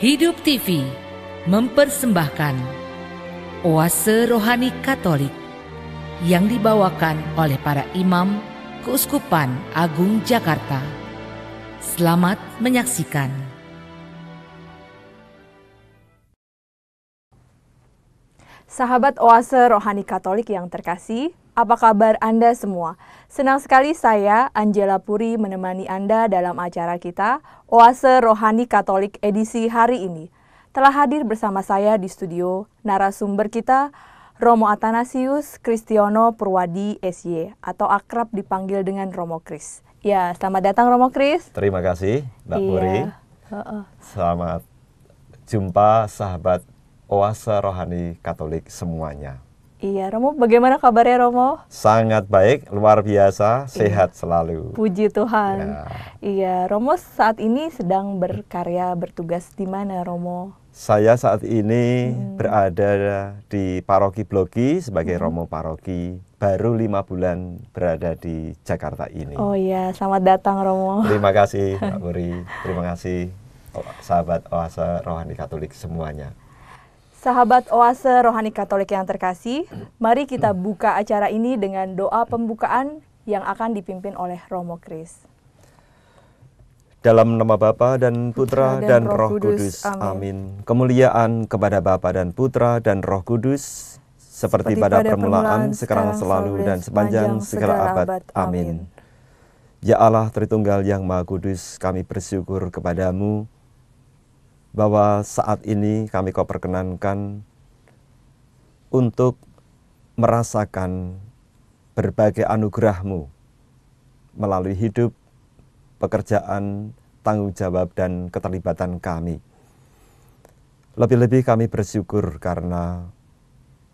Hidup TV mempersembahkan Oase Rohani Katolik yang dibawakan oleh para imam Keuskupan Agung Jakarta. Selamat menyaksikan. Sahabat Oase Rohani Katolik yang terkasih, apa kabar Anda semua? Senang sekali saya, Angela Puri, menemani Anda dalam acara kita, Oase Rohani Katolik edisi hari ini. Telah hadir bersama saya di studio narasumber kita, Romo Atanasius Kristiono Purwadi SY, atau akrab dipanggil dengan Romo Kris. Ya, selamat datang Romo Kris. Terima kasih, Mbak iya. Puri. Selamat jumpa sahabat Oase Rohani Katolik semuanya. Iya, Romo, bagaimana kabarnya Romo? Sangat baik, luar biasa, iya. sehat selalu. Puji Tuhan. Ya. Iya, Romo saat ini sedang berkarya, bertugas di mana Romo? Saya saat ini hmm. berada di Paroki Bloki sebagai hmm. Romo Paroki. Baru lima bulan berada di Jakarta ini. Oh iya, selamat datang Romo. Terima kasih Pak Buri, terima kasih sahabat oase rohani Katolik semuanya. Sahabat Oase Rohani Katolik yang terkasih, mari kita buka acara ini dengan doa pembukaan yang akan dipimpin oleh Romo Kris. Dalam nama Bapa dan Putra, dan, dan Roh Kudus. Kudus. Amin. Amin. Kemuliaan kepada Bapa dan Putra dan Roh Kudus seperti, seperti pada, pada permulaan, permulaan, sekarang, selalu dan sepanjang segala abad. abad. Amin. Ya Allah Tritunggal yang Maha Kudus, kami bersyukur kepadamu bahwa saat ini kami kau perkenankan untuk merasakan berbagai anugerahmu melalui hidup, pekerjaan, tanggung jawab, dan keterlibatan kami. Lebih-lebih kami bersyukur karena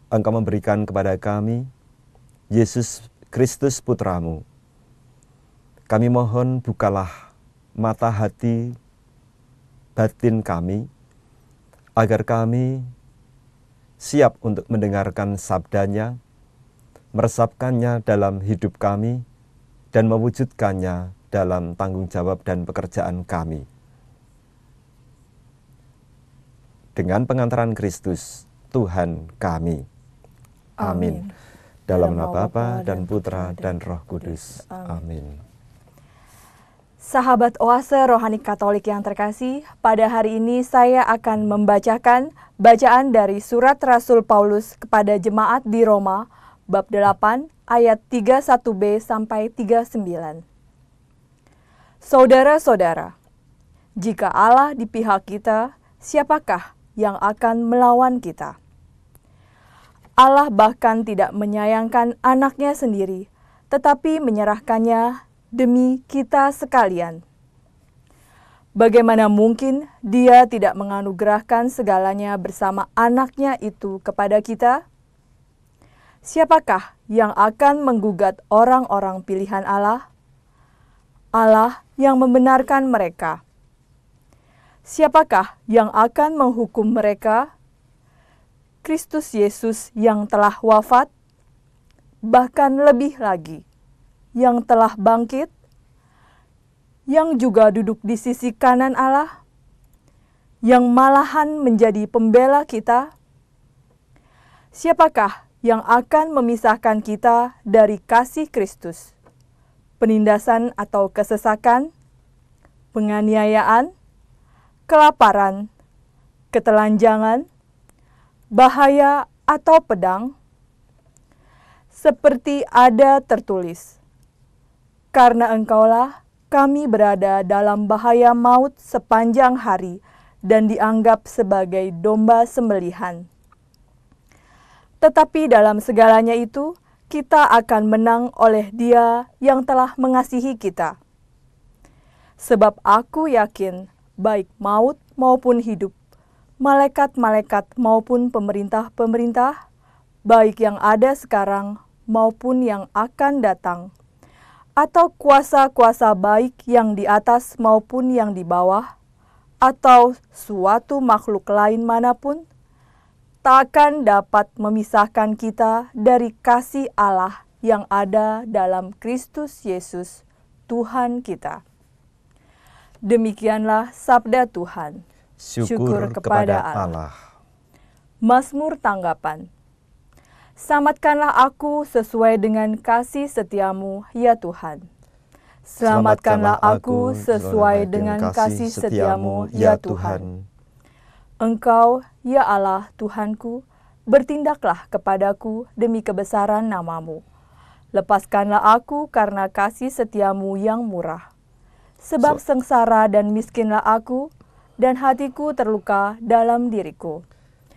Engkau memberikan kepada kami Yesus Kristus Putramu. Kami mohon bukalah mata hati batin kami, agar kami siap untuk mendengarkan sabdanya, meresapkannya dalam hidup kami, dan mewujudkannya dalam tanggung jawab dan pekerjaan kami. Dengan pengantaran Kristus, Tuhan kami. Amin. Amin. Dalam nama Bapa dan Putra dan Roh Kudus. Amin. Amin. Sahabat Oase Rohani Katolik yang terkasih, pada hari ini saya akan membacakan bacaan dari surat Rasul Paulus kepada jemaat di Roma, bab 8 ayat 31b sampai 39. Saudara-saudara, jika Allah di pihak kita, siapakah yang akan melawan kita? Allah bahkan tidak menyayangkan anaknya sendiri, tetapi menyerahkannya demi kita sekalian. Bagaimana mungkin Dia tidak menganugerahkan segalanya bersama anaknya itu kepada kita? Siapakah yang akan menggugat orang-orang pilihan Allah? Allah yang membenarkan mereka. Siapakah yang akan menghukum mereka? Kristus Yesus yang telah wafat, bahkan lebih lagi yang telah bangkit, yang juga duduk di sisi kanan Allah, yang malahan menjadi pembela kita? Siapakah yang akan memisahkan kita dari kasih Kristus? Penindasan atau kesesakan, penganiayaan, kelaparan, ketelanjangan, bahaya atau pedang, seperti ada tertulis karena engkaulah kami berada dalam bahaya maut sepanjang hari dan dianggap sebagai domba sembelihan. Tetapi dalam segalanya itu, kita akan menang oleh Dia yang telah mengasihi kita. Sebab aku yakin, baik maut maupun hidup, malaikat-malaikat maupun pemerintah-pemerintah, baik yang ada sekarang maupun yang akan datang, atau kuasa-kuasa baik yang di atas maupun yang di bawah, atau suatu makhluk lain manapun, takkan dapat memisahkan kita dari kasih Allah yang ada dalam Kristus Yesus, Tuhan kita. Demikianlah sabda Tuhan. Syukur, Syukur kepada, kepada Allah. Allah. Mazmur tanggapan. Selamatkanlah aku sesuai dengan kasih setiamu, ya Tuhan. Selamatkanlah aku sesuai dengan kasih setiamu, ya, ya Tuhan. Engkau, ya Allah, Tuhanku, bertindaklah kepadaku demi kebesaran namamu. Lepaskanlah aku karena kasih setiamu yang murah. Sebab sengsara dan miskinlah aku, dan hatiku terluka dalam diriku.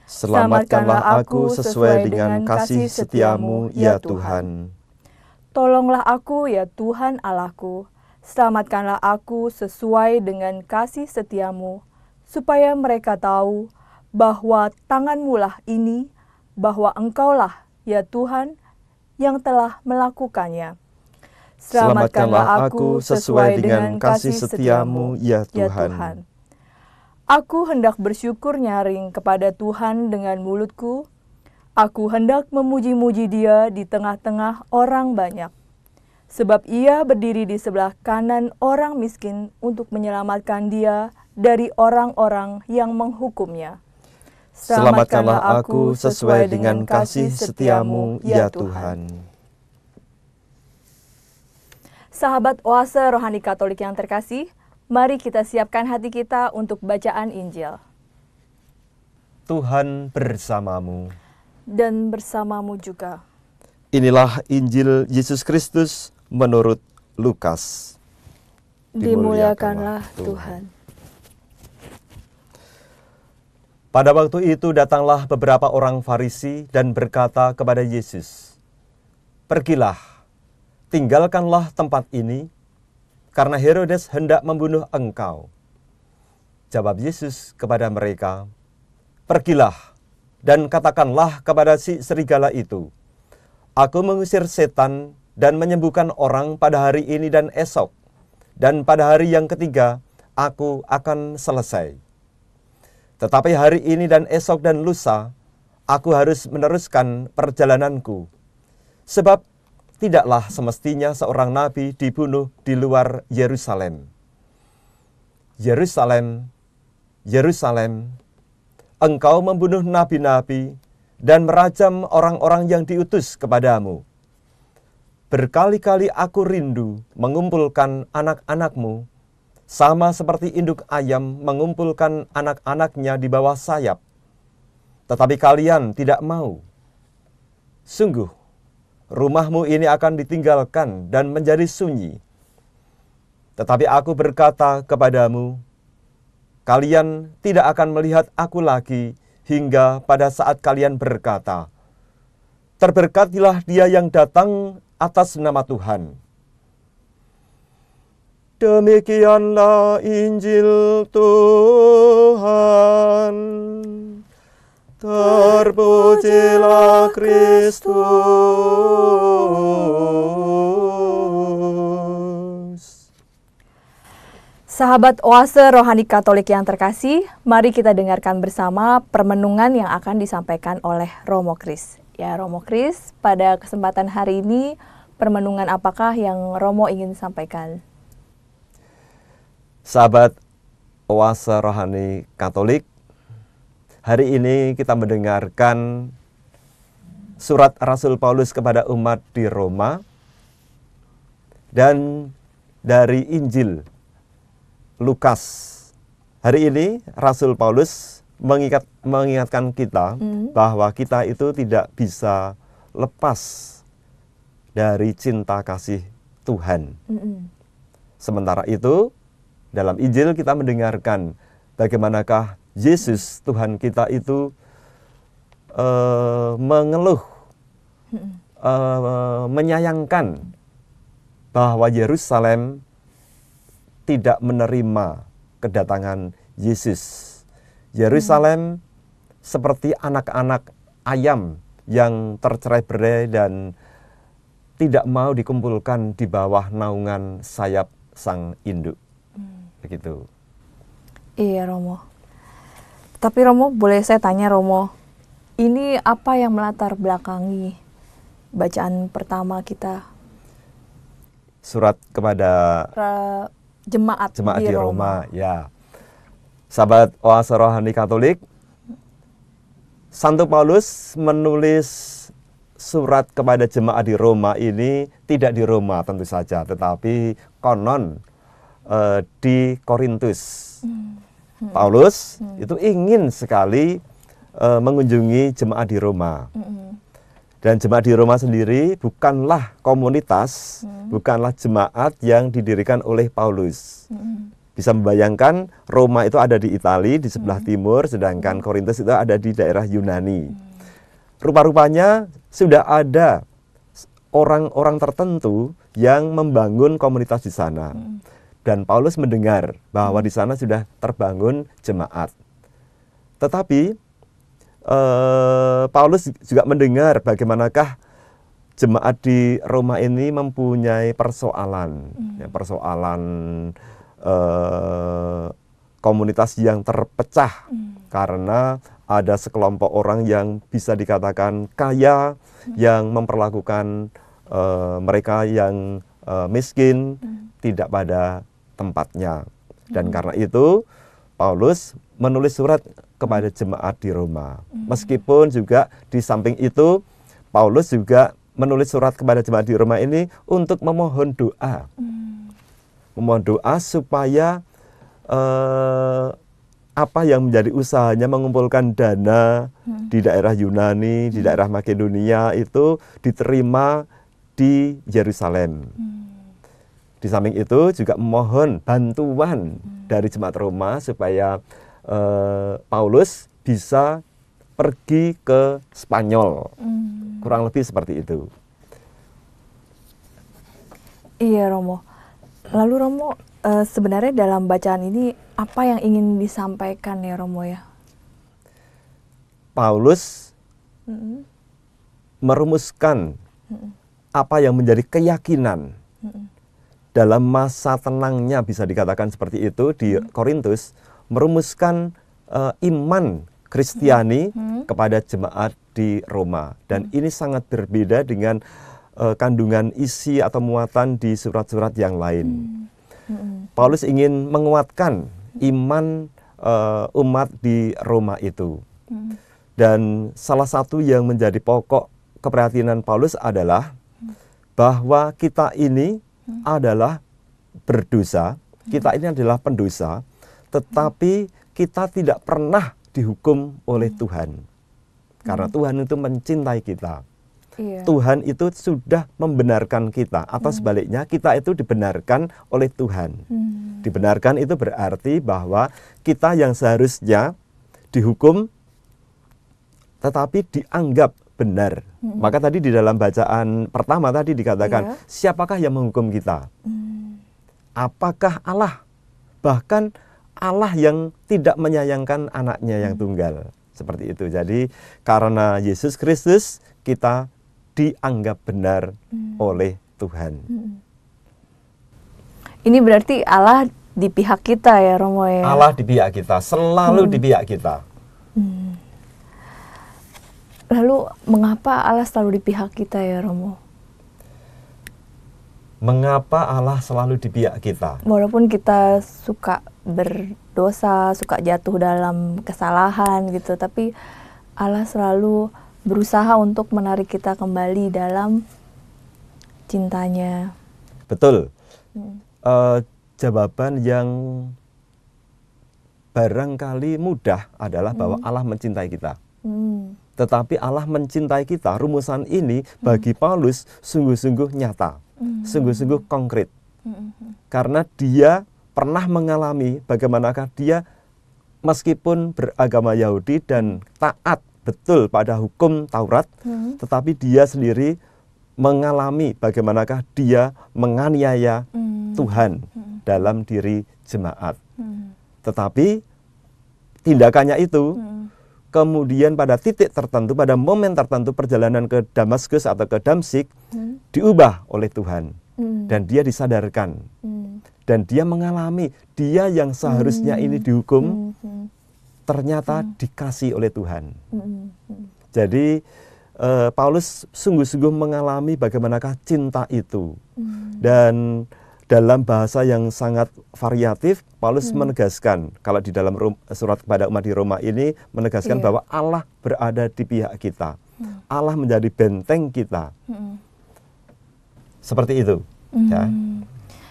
Selamatkanlah aku sesuai dengan kasih setiamu, ya, ya Tuhan. Tolonglah aku, ya Tuhan Allahku. Selamatkanlah aku sesuai dengan kasih setiamu, supaya mereka tahu bahwa tanganmulah ini, bahwa engkaulah, ya Tuhan, yang telah melakukannya. Selamatkanlah aku sesuai dengan kasih setiamu, ya Tuhan. Ya Tuhan. Aku hendak bersyukur nyaring kepada Tuhan dengan mulutku. Aku hendak memuji-muji dia di tengah-tengah orang banyak. Sebab ia berdiri di sebelah kanan orang miskin untuk menyelamatkan dia dari orang-orang yang menghukumnya. Selamatkanlah aku sesuai dengan kasih setiamu, ya, ya Tuhan. Sahabat Oase Rohani Katolik yang terkasih, Mari kita siapkan hati kita untuk bacaan Injil. Tuhan bersamamu. Dan bersamamu juga. Inilah Injil Yesus Kristus menurut Lukas. Dimuliakanlah Tuhan. Pada waktu itu datanglah beberapa orang Farisi dan berkata kepada Yesus, "Pergilah, tinggalkanlah tempat ini karena Herodes hendak membunuh engkau. Jawab Yesus kepada mereka, Pergilah dan katakanlah kepada si serigala itu, Aku mengusir setan dan menyembuhkan orang pada hari ini dan esok, dan pada hari yang ketiga aku akan selesai. Tetapi hari ini dan esok dan lusa, aku harus meneruskan perjalananku. Sebab tidaklah semestinya seorang nabi dibunuh di luar Yerusalem. Yerusalem, Yerusalem, engkau membunuh nabi-nabi dan merajam orang-orang yang diutus kepadamu. Berkali-kali aku rindu mengumpulkan anak-anakmu, sama seperti induk ayam mengumpulkan anak-anaknya di bawah sayap. Tetapi kalian tidak mau. Sungguh, rumahmu ini akan ditinggalkan dan menjadi sunyi. Tetapi aku berkata kepadamu, kalian tidak akan melihat aku lagi hingga pada saat kalian berkata, Terberkatilah dia yang datang atas nama Tuhan. Demikianlah Injil Tuhan. Terpujilah Kristus. Sahabat Oase Rohani Katolik yang terkasih, mari kita dengarkan bersama permenungan yang akan disampaikan oleh Romo Kris. Ya, Romo Kris, pada kesempatan hari ini permenungan apakah yang Romo ingin sampaikan? Sahabat Oase Rohani Katolik, Hari ini kita mendengarkan surat Rasul Paulus kepada umat di Roma dan dari Injil Lukas. Hari ini Rasul Paulus mengingat mengingatkan kita hmm. bahwa kita itu tidak bisa lepas dari cinta kasih Tuhan. Hmm. Sementara itu, dalam Injil kita mendengarkan bagaimanakah Yesus Tuhan kita itu uh, mengeluh, uh, menyayangkan bahwa Yerusalem tidak menerima kedatangan Yesus. Yerusalem hmm. seperti anak-anak ayam yang tercerai-berai dan tidak mau dikumpulkan di bawah naungan sayap sang induk. Hmm. Begitu. Iya, Romo. Tapi Romo, boleh saya tanya Romo, ini apa yang melatar belakangi bacaan pertama kita? Surat kepada Ra jemaat, jemaat di, di Roma. Roma. Ya, sahabat oase rohani Katolik, Santo Paulus menulis surat kepada jemaat di Roma ini tidak di Roma tentu saja, tetapi konon eh, di Korintus. Hmm hmm. Paulus hmm. itu ingin sekali uh, mengunjungi jemaat di Roma. Hmm. Dan jemaat di Roma sendiri bukanlah komunitas, hmm. bukanlah jemaat yang didirikan oleh Paulus. Hmm. Bisa membayangkan Roma itu ada di Italia di sebelah hmm. timur, sedangkan hmm. Korintus itu ada di daerah Yunani. Hmm. Rupa-rupanya sudah ada orang-orang tertentu yang membangun komunitas di sana. Hmm dan Paulus mendengar bahwa di sana sudah terbangun jemaat. Tetapi eh, Paulus juga mendengar bagaimanakah jemaat di Roma ini mempunyai persoalan, ya, hmm. ya, persoalan eh, komunitas yang terpecah hmm. karena ada sekelompok orang yang bisa dikatakan kaya hmm. yang memperlakukan eh, mereka yang eh, miskin hmm. tidak pada tempatnya. Dan hmm. karena itu Paulus menulis surat kepada hmm. jemaat di Roma. Hmm. Meskipun juga di samping itu Paulus juga menulis surat kepada jemaat di Roma ini untuk memohon doa. Hmm. Memohon doa supaya eh, apa yang menjadi usahanya mengumpulkan dana hmm. di daerah Yunani, di hmm. daerah Makedonia itu diterima di Yerusalem. Hmm. Di samping itu juga memohon bantuan dari jemaat Roma supaya uh, Paulus bisa pergi ke Spanyol. Hmm. Kurang lebih seperti itu. Iya, Romo. Lalu Romo, uh, sebenarnya dalam bacaan ini apa yang ingin disampaikan ya Romo ya? Paulus hmm. merumuskan hmm. apa yang menjadi keyakinan hmm dalam masa tenangnya bisa dikatakan seperti itu di hmm. Korintus merumuskan uh, iman Kristiani hmm. hmm. kepada jemaat di Roma dan hmm. ini sangat berbeda dengan uh, kandungan isi atau muatan di surat-surat yang lain. Hmm. Hmm. Paulus ingin menguatkan iman uh, umat di Roma itu. Hmm. Dan salah satu yang menjadi pokok keprihatinan Paulus adalah hmm. bahwa kita ini hmm. adalah berdosa, hmm. kita ini adalah pendosa, tetapi kita tidak pernah dihukum oleh hmm. Tuhan. Hmm. Karena Tuhan itu mencintai kita. Iya. Tuhan itu sudah membenarkan kita atau sebaliknya kita itu dibenarkan oleh Tuhan. Hmm. Dibenarkan itu berarti bahwa kita yang seharusnya dihukum tetapi dianggap benar. Hmm. Maka tadi di dalam bacaan pertama tadi dikatakan, yeah. siapakah yang menghukum kita? Hmm. Apakah Allah? Bahkan Allah yang tidak menyayangkan anaknya hmm. yang mm. tunggal. Seperti itu. Jadi karena Yesus Kristus kita dianggap benar hmm. oleh Tuhan. Hmm. Ini berarti Allah di pihak kita ya Romo ya. Allah di pihak kita, selalu hmm. di pihak kita. Hmm. Lalu mengapa Allah selalu di pihak kita ya Romo? Mengapa Allah selalu di pihak kita? Walaupun kita suka berdosa, suka jatuh dalam kesalahan gitu, tapi Allah selalu berusaha untuk menarik kita kembali dalam cintanya. Betul. Hmm. E, jawaban yang barangkali mudah adalah bahwa hmm. Allah mencintai kita. Hmm tetapi Allah mencintai kita. Rumusan ini bagi hmm. Paulus sungguh-sungguh nyata, hmm. sungguh-sungguh konkret. Hmm, Karena dia pernah mengalami bagaimanakah dia meskipun beragama Yahudi dan taat betul pada hukum Taurat, tetapi dia sendiri mengalami bagaimanakah dia menganiaya Tuhan dalam diri jemaat. Tetapi tindakannya itu hmm kemudian pada titik tertentu, pada momen tertentu perjalanan ke Damaskus atau ke Damsik hmm. diubah oleh Tuhan hmm. dan dia disadarkan hmm. dan dia mengalami dia yang seharusnya hmm. ini dihukum hmm. hmm. ternyata hmm. dikasih oleh Tuhan. Hmm. Hmm. Jadi uh, Paulus sungguh-sungguh mengalami bagaimanakah cinta itu hmm. dan dalam bahasa yang sangat variatif, Paulus hmm. menegaskan kalau di dalam surat kepada umat di Roma ini menegaskan yeah. bahwa Allah berada di pihak kita, hmm. Allah menjadi benteng kita, hmm. seperti itu. Ya. Hmm. Ya.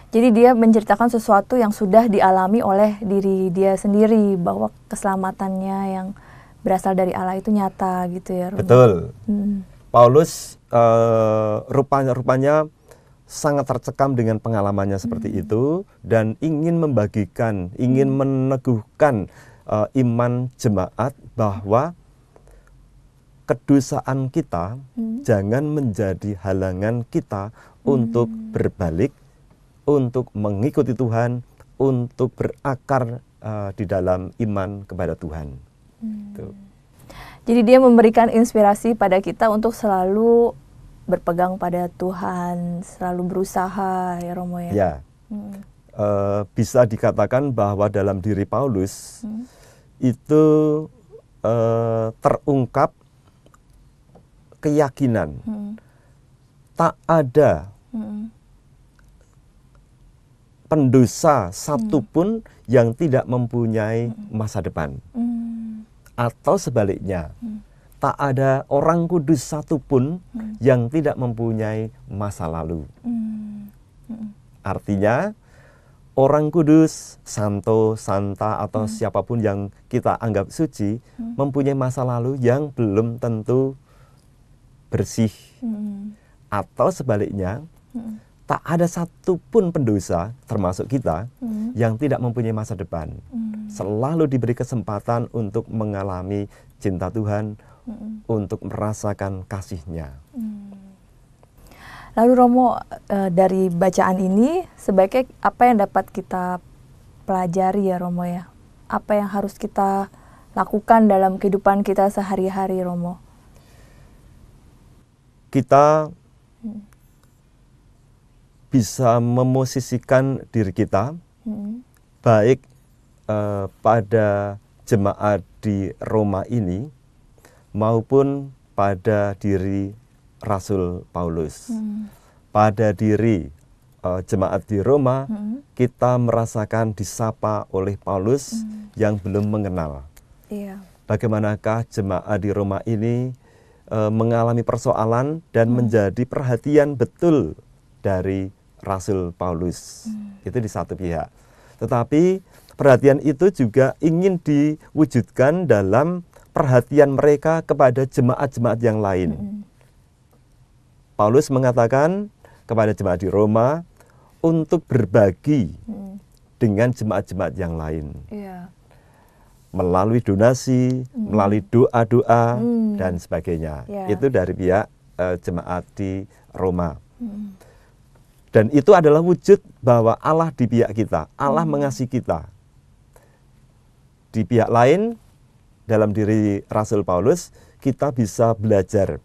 Jadi dia menceritakan sesuatu yang sudah dialami oleh diri dia sendiri bahwa keselamatannya yang berasal dari Allah itu nyata gitu ya. Roma. Betul. Hmm. Paulus uh, eh, rupanya rupanya sangat tercekam dengan pengalamannya seperti hmm. itu dan ingin membagikan, ingin hmm. meneguhkan uh, iman jemaat bahwa kedusaan kita hmm. jangan menjadi halangan kita hmm. untuk berbalik, untuk mengikuti Tuhan, untuk berakar uh, di dalam iman kepada Tuhan. Hmm. Gitu. Jadi dia memberikan inspirasi pada kita untuk selalu berpegang pada Tuhan, selalu berusaha ya Romo ya. Ya. Hmm. Uh, bisa dikatakan bahwa dalam diri Paulus hmm. itu uh, terungkap keyakinan hmm. tak ada hmm. pendosa satupun hmm. yang tidak mempunyai hmm. masa depan hmm. atau sebaliknya. Hmm tak ada orang kudus satupun hmm. yang tidak mempunyai masa lalu. Hmm. Hmm. Artinya, orang kudus, santo, santa, atau hmm. siapapun yang kita anggap suci, hmm. mempunyai masa lalu yang belum tentu bersih, hmm. atau sebaliknya, hmm. tak ada satupun pendosa, termasuk kita, hmm. yang tidak mempunyai masa depan. Hmm. Selalu diberi kesempatan untuk mengalami cinta Tuhan mm untuk merasakan kasihnya. Mm. Lalu Romo eh, dari bacaan ini sebaiknya apa yang dapat kita pelajari ya Romo ya? Apa yang harus kita lakukan dalam kehidupan kita sehari-hari Romo? Kita hmm. bisa memosisikan diri kita hmm. baik eh, pada jemaat di Roma ini maupun pada diri Rasul Paulus. Hmm. Pada diri uh, jemaat di Roma, hmm. kita merasakan disapa oleh Paulus hmm. yang belum mengenal. Iya. Bagaimanakah jemaat di Roma ini uh, mengalami persoalan dan hmm. menjadi perhatian betul dari Rasul Paulus? Hmm. Itu di satu pihak. Tetapi perhatian itu juga ingin diwujudkan dalam perhatian mereka kepada jemaat-jemaat yang lain. Hmm. Paulus mengatakan kepada jemaat di Roma untuk berbagi hmm. dengan jemaat-jemaat yang lain. Yeah. Melalui donasi, hmm. melalui doa-doa hmm. dan sebagainya. Yeah. Itu dari pihak uh, jemaat di Roma. Hmm. Dan itu adalah wujud bahwa Allah di pihak kita, Allah hmm. mengasihi kita. Di pihak lain dalam diri Rasul Paulus, kita bisa belajar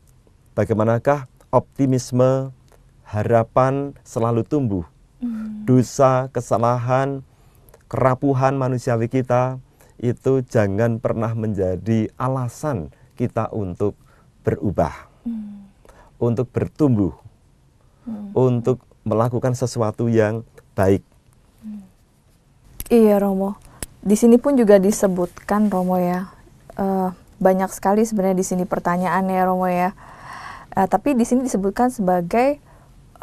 bagaimanakah optimisme, harapan selalu tumbuh. Hmm. Dosa, kesalahan, kerapuhan manusiawi kita itu jangan pernah menjadi alasan kita untuk berubah, hmm. untuk bertumbuh, hmm. untuk melakukan sesuatu yang baik. Iya, Romo. Di sini pun juga disebutkan Romo ya uh, banyak sekali sebenarnya di sini pertanyaannya Romo ya. Uh, tapi di sini disebutkan sebagai orang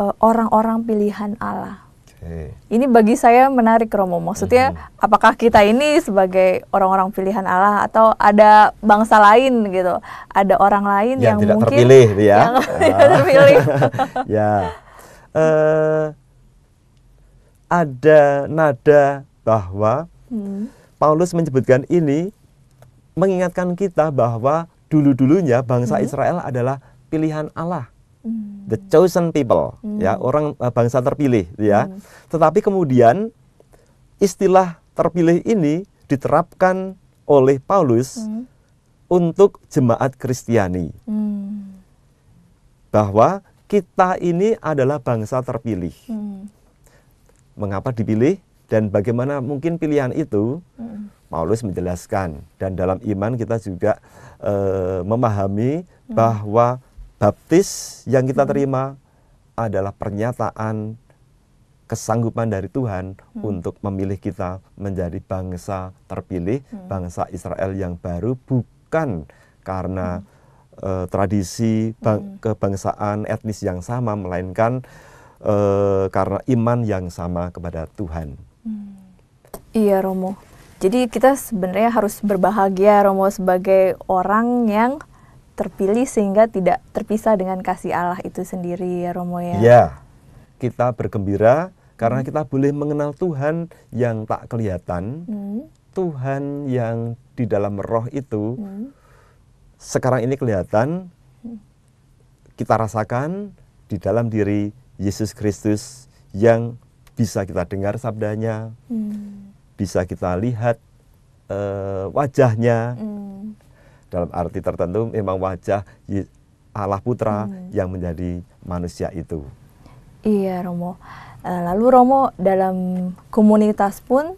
eh, orang-orang pilihan Allah. Okay. Ini bagi saya menarik Romo. Maksudnya mm-hmm. apakah kita ini sebagai orang-orang pilihan Allah atau ada bangsa lain gitu, ada orang lain yang, yang tidak mungkin terpilih gitu ya. Yang tidak terpilih. ya. Uh, ada nada bahwa hmm. Paulus menyebutkan ini mengingatkan kita bahwa dulu-dulunya bangsa hmm. Israel adalah pilihan Allah. Hmm. The chosen people, hmm. ya, orang eh, bangsa terpilih, ya. Hmm. Tetapi kemudian istilah terpilih ini diterapkan oleh Paulus hmm. untuk jemaat Kristiani. Hmm. Bahwa kita ini adalah bangsa terpilih. Hmm. Mengapa dipilih dan bagaimana mungkin pilihan itu? Hmm Paulus menjelaskan dan dalam iman kita juga e, memahami hmm. bahwa baptis yang kita terima adalah pernyataan kesanggupan dari Tuhan hmm. untuk memilih kita menjadi bangsa terpilih, hmm. bangsa Israel yang baru bukan karena hmm. e, tradisi bang, hmm. kebangsaan etnis yang sama melainkan e, karena iman yang sama kepada Tuhan. Hmm. Iya Romo. Jadi kita sebenarnya harus berbahagia Romo sebagai orang yang terpilih sehingga tidak terpisah dengan kasih Allah itu sendiri ya Romo ya. Ya. Kita bergembira karena hmm. kita boleh mengenal Tuhan yang tak kelihatan. Hmm. Tuhan yang di dalam roh itu hmm. sekarang ini kelihatan hmm. kita rasakan di dalam diri Yesus Kristus yang bisa kita dengar sabdanya, hmm bisa kita lihat uh, wajahnya. mm. Dalam arti tertentu memang wajah Allah Putra mm. yang menjadi manusia itu. Iya, Romo. Eh, lalu Romo dalam komunitas pun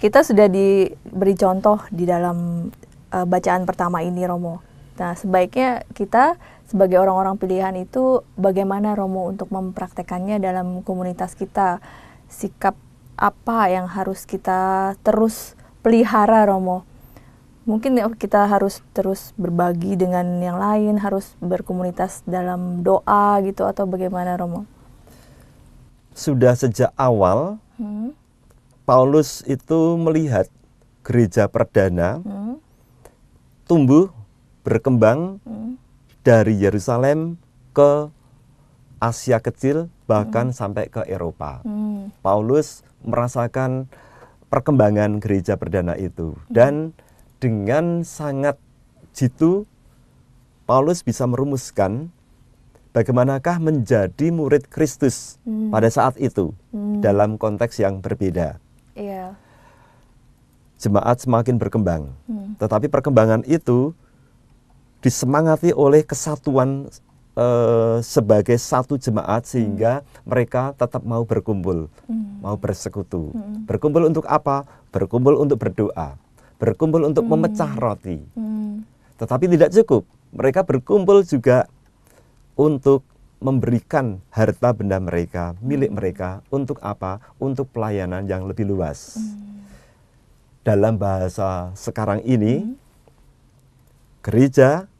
kita sudah diberi contoh di dalam uh, bacaan pertama ini, Romo. Nah, sebaiknya kita sebagai orang-orang pilihan itu bagaimana Romo untuk mempraktekannya dalam komunitas kita sikap apa yang harus kita terus pelihara Romo? Mungkin ya, kita harus terus berbagi dengan yang lain, harus berkomunitas dalam doa gitu atau bagaimana Romo? Sudah sejak awal hmm? Paulus itu melihat gereja perdana hmm? tumbuh berkembang hmm? dari Yerusalem ke Asia Kecil bahkan hmm. sampai ke Eropa. Hmm. Paulus merasakan perkembangan gereja perdana itu dan dengan sangat jitu Paulus bisa merumuskan bagaimanakah menjadi murid Kristus hmm. pada saat itu hmm. dalam konteks yang berbeda. Iya. Jemaat semakin berkembang, hmm. tetapi perkembangan itu disemangati oleh kesatuan Eh, sebagai satu jemaat sehingga hmm. mereka tetap mau berkumpul, hmm. mau bersekutu. Hmm. Berkumpul untuk apa? Berkumpul untuk berdoa, berkumpul untuk hmm. memecah roti. Hmm. Tetapi tidak cukup, mereka berkumpul juga untuk memberikan harta benda mereka, milik hmm. mereka untuk apa? Untuk pelayanan yang lebih luas. Hmm. Dalam bahasa sekarang ini, hmm. gereja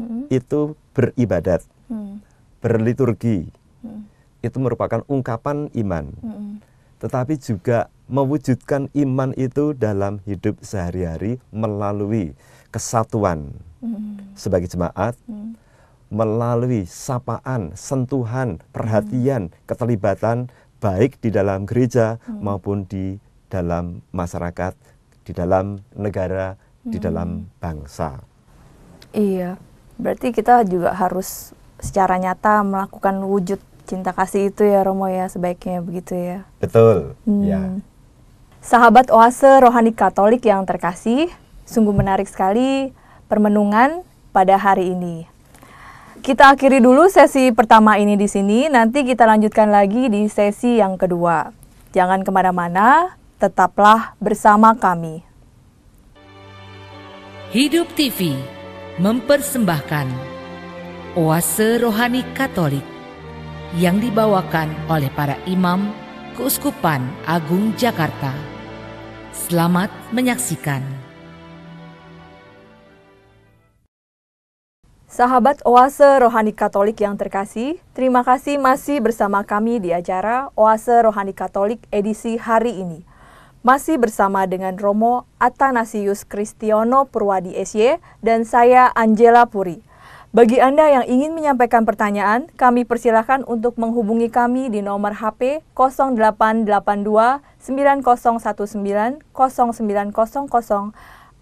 hmm. itu beribadat hmm. berliturgi hmm. itu merupakan ungkapan iman, hmm. tetapi juga mewujudkan iman itu dalam hidup sehari-hari melalui kesatuan hmm. sebagai jemaat, hmm. melalui sapaan, sentuhan, perhatian, hmm. keterlibatan baik di dalam gereja hmm. maupun di dalam masyarakat, di dalam negara, hmm. di dalam hmm. bangsa. Iya, berarti kita juga harus secara nyata melakukan wujud cinta kasih itu ya Romo ya sebaiknya begitu ya. Betul. Hmm. Ya. Sahabat Oase Rohani Katolik yang terkasih, sungguh menarik sekali permenungan pada hari ini. Kita akhiri dulu sesi pertama ini di sini, nanti kita lanjutkan lagi di sesi yang kedua. Jangan kemana-mana, tetaplah bersama kami. Hidup TV mempersembahkan oase rohani Katolik yang dibawakan oleh para imam Keuskupan Agung Jakarta. Selamat menyaksikan. Sahabat Oase Rohani Katolik yang terkasih, terima kasih masih bersama kami di acara Oase Rohani Katolik edisi hari ini. Masih bersama dengan Romo Atanasius Kristiono Purwadi SY dan saya Angela Puri. Bagi Anda yang ingin menyampaikan pertanyaan, kami persilahkan untuk menghubungi kami di nomor HP 0882 9019 0900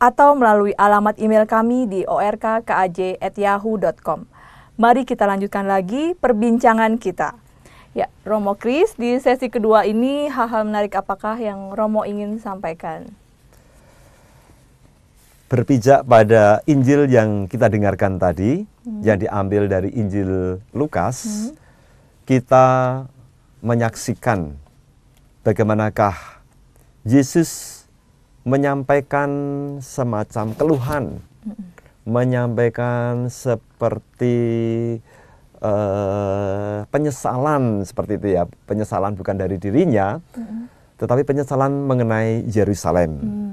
atau melalui alamat email kami di orkkaj@yahoo.com. Mari kita lanjutkan lagi perbincangan kita. Ya, Romo Kris, di sesi kedua ini hal-hal menarik apakah yang Romo ingin sampaikan? berpijak pada Injil yang kita dengarkan tadi, hmm. yang diambil dari Injil Lukas, hmm. kita menyaksikan bagaimanakah Yesus menyampaikan semacam keluhan, hmm. menyampaikan seperti uh, penyesalan seperti itu ya, penyesalan bukan dari dirinya, hmm. tetapi penyesalan mengenai Yerusalem. Hmm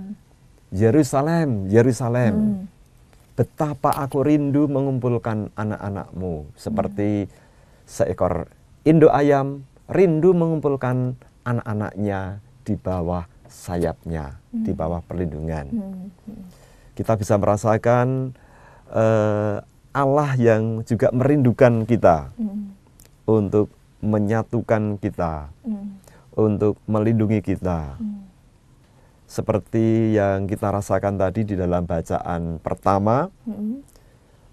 Yerusalem, Yerusalem. Hmm. Betapa aku rindu mengumpulkan anak-anakmu seperti hmm. seekor induk ayam rindu mengumpulkan anak-anaknya di bawah sayapnya, hmm. di bawah perlindungan. Hmm. hmm. Kita bisa merasakan uh, Allah yang juga merindukan kita hmm. untuk menyatukan kita, hmm. untuk melindungi kita. Hmm seperti yang kita rasakan tadi di dalam bacaan pertama,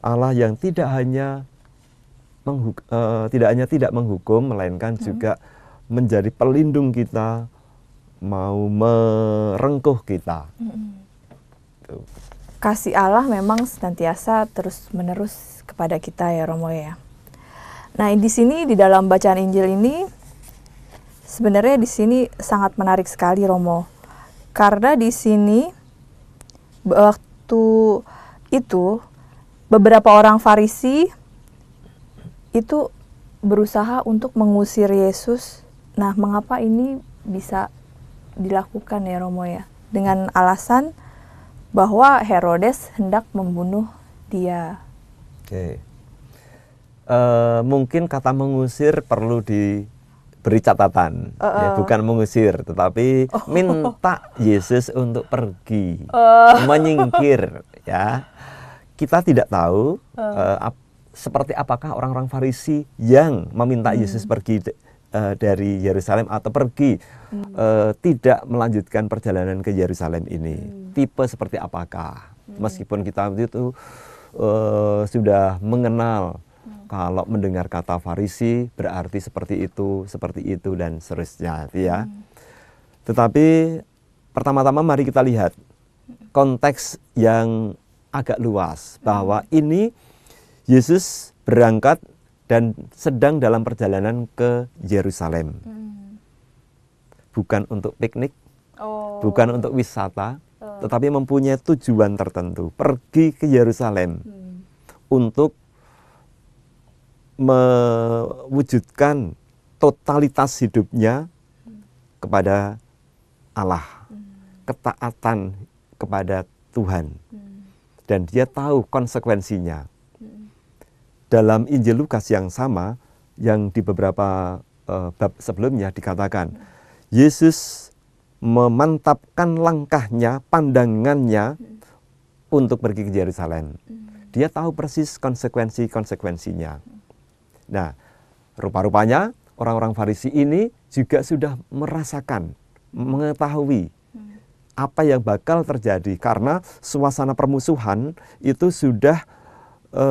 Allah yang tidak hanya uh, tidak hanya tidak menghukum, melainkan juga menjadi pelindung kita, mau merengkuh kita. Kasih Allah memang senantiasa terus menerus kepada kita ya Romo ya. Nah di sini di dalam bacaan Injil ini sebenarnya di sini sangat menarik sekali Romo karena di sini waktu itu beberapa orang Farisi itu berusaha untuk mengusir Yesus. Nah, mengapa ini bisa dilakukan ya Romo ya? Dengan alasan bahwa Herodes hendak membunuh dia. Oke. Okay. Uh, eh, mungkin kata mengusir perlu di beri catatan, uh, uh. Ya, bukan mengusir, tetapi oh. minta Yesus untuk pergi, uh. menyingkir. Ya, kita tidak tahu uh. Uh, ap, seperti apakah orang-orang Farisi yang meminta hmm. Yesus pergi uh, dari Yerusalem atau pergi hmm. uh, tidak melanjutkan perjalanan ke Yerusalem ini. Hmm. Tipe seperti apakah? Hmm. Meskipun kita itu uh, sudah mengenal kalau mendengar kata Farisi berarti seperti itu, seperti itu dan seterusnya ya. Hmm. Tetapi pertama-tama mari kita lihat konteks yang agak luas bahwa hmm. ini Yesus berangkat dan sedang dalam perjalanan ke Yerusalem. Hmm. Bukan untuk piknik, oh. bukan untuk wisata, oh. tetapi mempunyai tujuan tertentu, pergi ke Yerusalem hmm. untuk mewujudkan totalitas hidupnya kepada Allah, hmm. ketaatan kepada Tuhan, hmm. dan dia tahu konsekuensinya. Hmm. Dalam Injil Lukas yang sama, yang di beberapa uh, bab sebelumnya dikatakan, Yesus memantapkan langkahnya, pandangannya untuk pergi ke Yerusalem. Dia tahu persis konsekuensi-konsekuensinya Nah, rupa-rupanya orang-orang Farisi ini juga sudah merasakan, mengetahui hmm. apa yang bakal terjadi karena suasana permusuhan itu sudah e,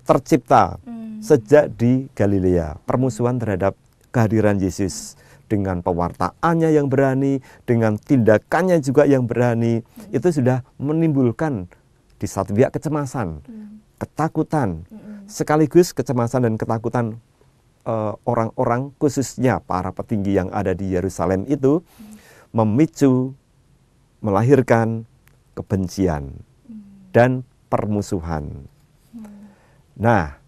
tercipta hmm. sejak di Galilea permusuhan terhadap kehadiran Yesus dengan pewartaannya yang berani dengan tindakannya juga yang berani hmm. itu sudah menimbulkan di satu pihak kecemasan ketakutan sekaligus kecemasan dan ketakutan eh, orang-orang uh, khususnya para petinggi yang ada di Yerusalem itu memicu melahirkan kebencian dan permusuhan. Nah,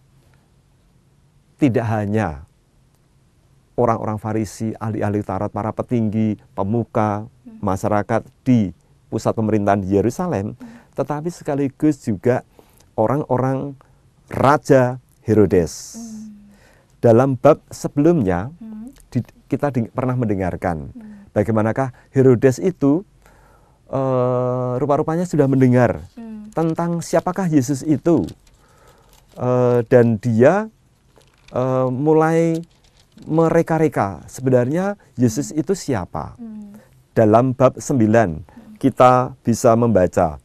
tidak hanya orang-orang Farisi, ahli-ahli Taurat, para petinggi, pemuka, masyarakat di pusat pemerintahan di Yerusalem, tetapi sekaligus juga orang-orang Raja Herodes. Hmm. Dalam bab sebelumnya hmm. di, kita di, pernah mendengarkan hmm. bagaimanakah Herodes itu e, rupa-rupanya sudah mendengar tentang siapakah Yesus itu e, dan dia e, mulai mereka-reka sebenarnya Yesus itu siapa. Dalam bab 9 kita bisa membaca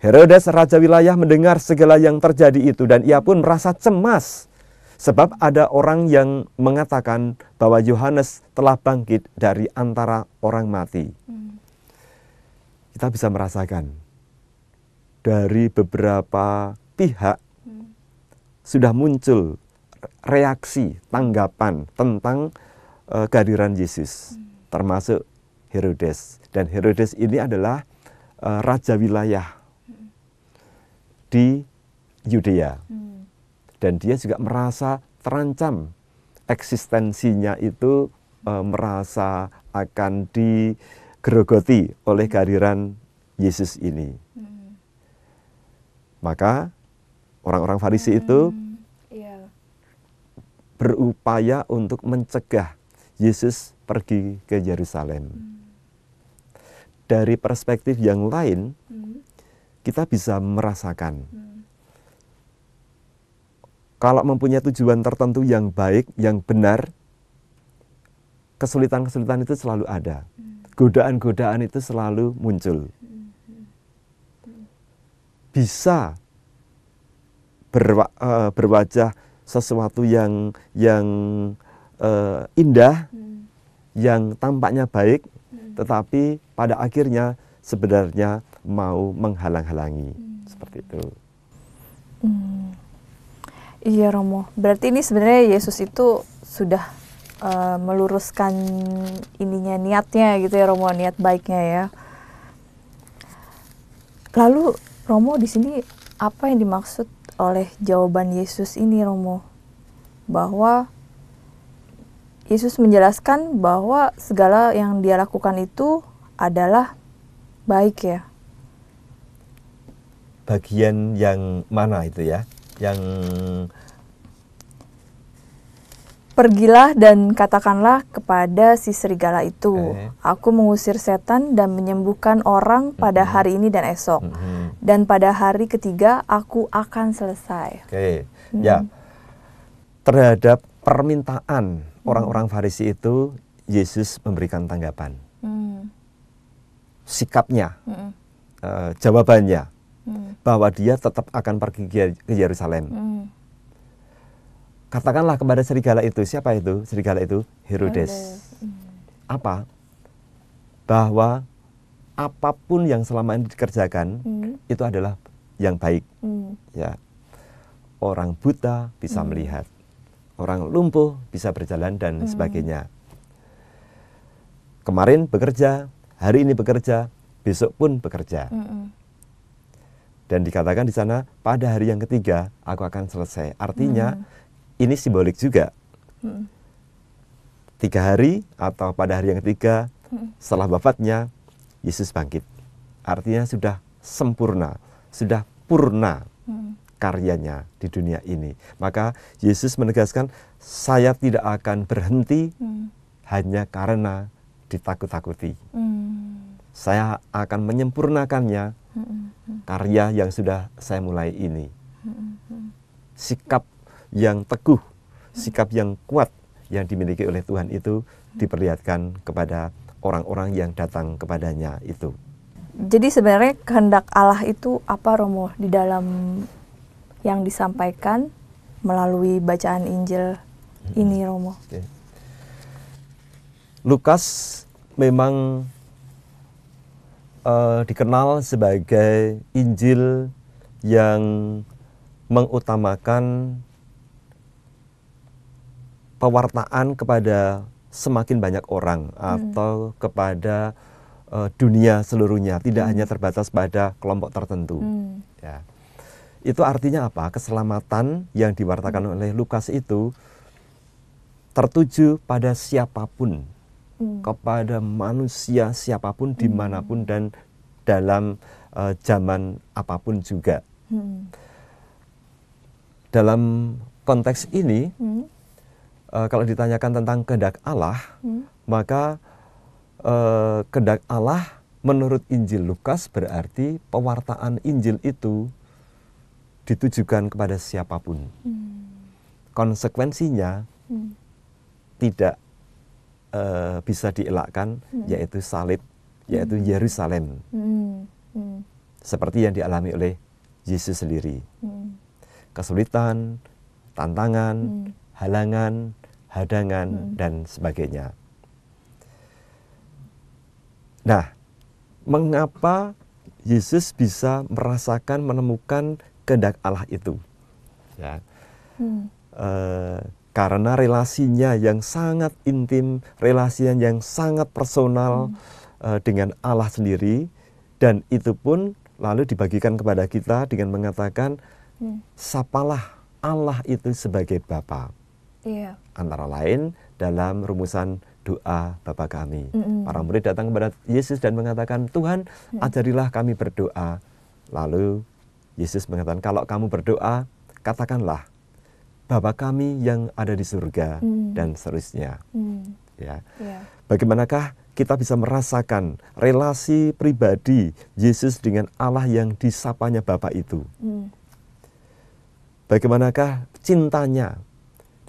Herodes raja wilayah mendengar segala yang terjadi itu dan ia pun merasa cemas sebab ada orang yang mengatakan bahwa Yohanes telah bangkit dari antara orang mati. Hmm. Kita bisa merasakan dari beberapa pihak sudah muncul reaksi, tanggapan tentang uh, kehadiran Yesus, hmm. termasuk Herodes. Dan Herodes ini adalah uh, raja wilayah di Yudea. Hmm. Dan dia juga merasa terancam eksistensinya itu e, merasa akan digerogoti oleh kehadiran Yesus ini. Hmm. Maka orang-orang Farisi hmm. itu iya. berupaya untuk mencegah Yesus pergi ke Yerusalem. Hmm. Dari perspektif yang lain, hmm kita bisa merasakan. Hmm. Kalau mempunyai tujuan tertentu yang baik, yang benar, kesulitan-kesulitan itu selalu ada. Hmm. Godaan-godaan itu selalu muncul. Hmm. Bisa berwa, eh, berwajah sesuatu yang yang uh, indah, hmm. yang tampaknya baik, hmm. tetapi pada akhirnya sebenarnya mau menghalang-halangi hmm. seperti itu. Hmm. Iya Romo, berarti ini sebenarnya Yesus itu sudah uh, meluruskan ininya niatnya gitu ya Romo, niat baiknya ya. Lalu Romo di sini apa yang dimaksud oleh jawaban Yesus ini Romo? Bahwa Yesus menjelaskan bahwa segala yang dia lakukan itu adalah baik ya bagian yang mana itu ya? Yang Pergilah dan katakanlah kepada si serigala itu, eh. aku mengusir setan dan menyembuhkan orang pada mm -hmm. hari ini dan esok, mm -hmm. dan pada hari ketiga aku akan selesai. Oke, okay. mm -hmm. ya mm-hmm. terhadap permintaan mm-hmm. orang-orang Farisi itu Yesus memberikan tanggapan, mm. sikapnya, mm. Uh, jawabannya hmm. bahwa dia tetap akan pergi ke Yerusalem. Hmm. Katakanlah kepada serigala itu, siapa itu? Serigala itu Herodes. Hmm. Apa? Bahwa apapun yang selama ini dikerjakan hmm. itu adalah yang baik. Hmm. Ya. Orang buta bisa hmm. melihat. Orang lumpuh bisa berjalan dan hmm. sebagainya. Kemarin bekerja, hari ini bekerja, besok pun bekerja. Hmm. Dan dikatakan di sana pada hari yang ketiga aku akan selesai. Artinya hmm. ini simbolik juga. Hmm. Tiga hari atau pada hari yang ketiga hmm. setelah wafatnya Yesus bangkit. Artinya sudah sempurna, sudah purna hmm. karyanya di dunia ini. Maka Yesus menegaskan saya tidak akan berhenti hmm. hanya karena ditakut-takuti. Hmm. Saya akan menyempurnakannya karya yang sudah saya mulai ini. Sikap yang teguh, sikap yang kuat yang dimiliki oleh Tuhan itu diperlihatkan kepada orang-orang yang datang kepadanya itu. Jadi sebenarnya kehendak Allah itu apa Romo di dalam yang disampaikan melalui bacaan Injil hmm. ini Romo? Lukas memang uh, dikenal sebagai Injil yang mengutamakan pewartaan kepada semakin banyak orang hmm. atau kepada uh, dunia seluruhnya, tidak hmm. hanya terbatas pada kelompok tertentu. Hmm. Ya. Itu artinya apa? Keselamatan yang diwartakan hmm. oleh Lukas itu tertuju pada siapapun Hmm. kepada manusia siapapun hmm. dimanapun dan dalam uh, zaman apapun juga. Hmm. Dalam konteks ini, uh, kalau ditanyakan tentang kehendak Allah, maka uh, kehendak Allah menurut Injil Lukas berarti pewartaan Injil itu ditujukan kepada siapapun. Konsekuensinya tidak uh, bisa dielakkan hmm. yaitu salib yaitu hmm. Yerusalem hmm. Hmm. seperti yang dialami oleh Yesus sendiri hmm. kesulitan tantangan hmm. halangan hadangan hmm. dan sebagainya nah mengapa Yesus bisa merasakan menemukan kehendak Allah itu ya hmm. uh, karena relasinya yang sangat intim, relasinya yang sangat personal hmm. uh, dengan Allah sendiri dan itu pun lalu dibagikan kepada kita dengan mengatakan hmm. sapalah Allah itu sebagai Bapa. Yeah. Antara lain dalam rumusan doa Bapa kami. Mm-hmm. Para murid datang kepada Yesus dan mengatakan, "Tuhan, hmm. ajarilah kami berdoa." Lalu Yesus mengatakan, "Kalau kamu berdoa, katakanlah, Bapa kami yang ada di surga hmm. dan seterusnya. Hmm. Ya. Yeah. Bagaimanakah kita bisa merasakan relasi pribadi Yesus dengan Allah yang disapanya Bapa itu? Hmm. Bagaimanakah cintanya?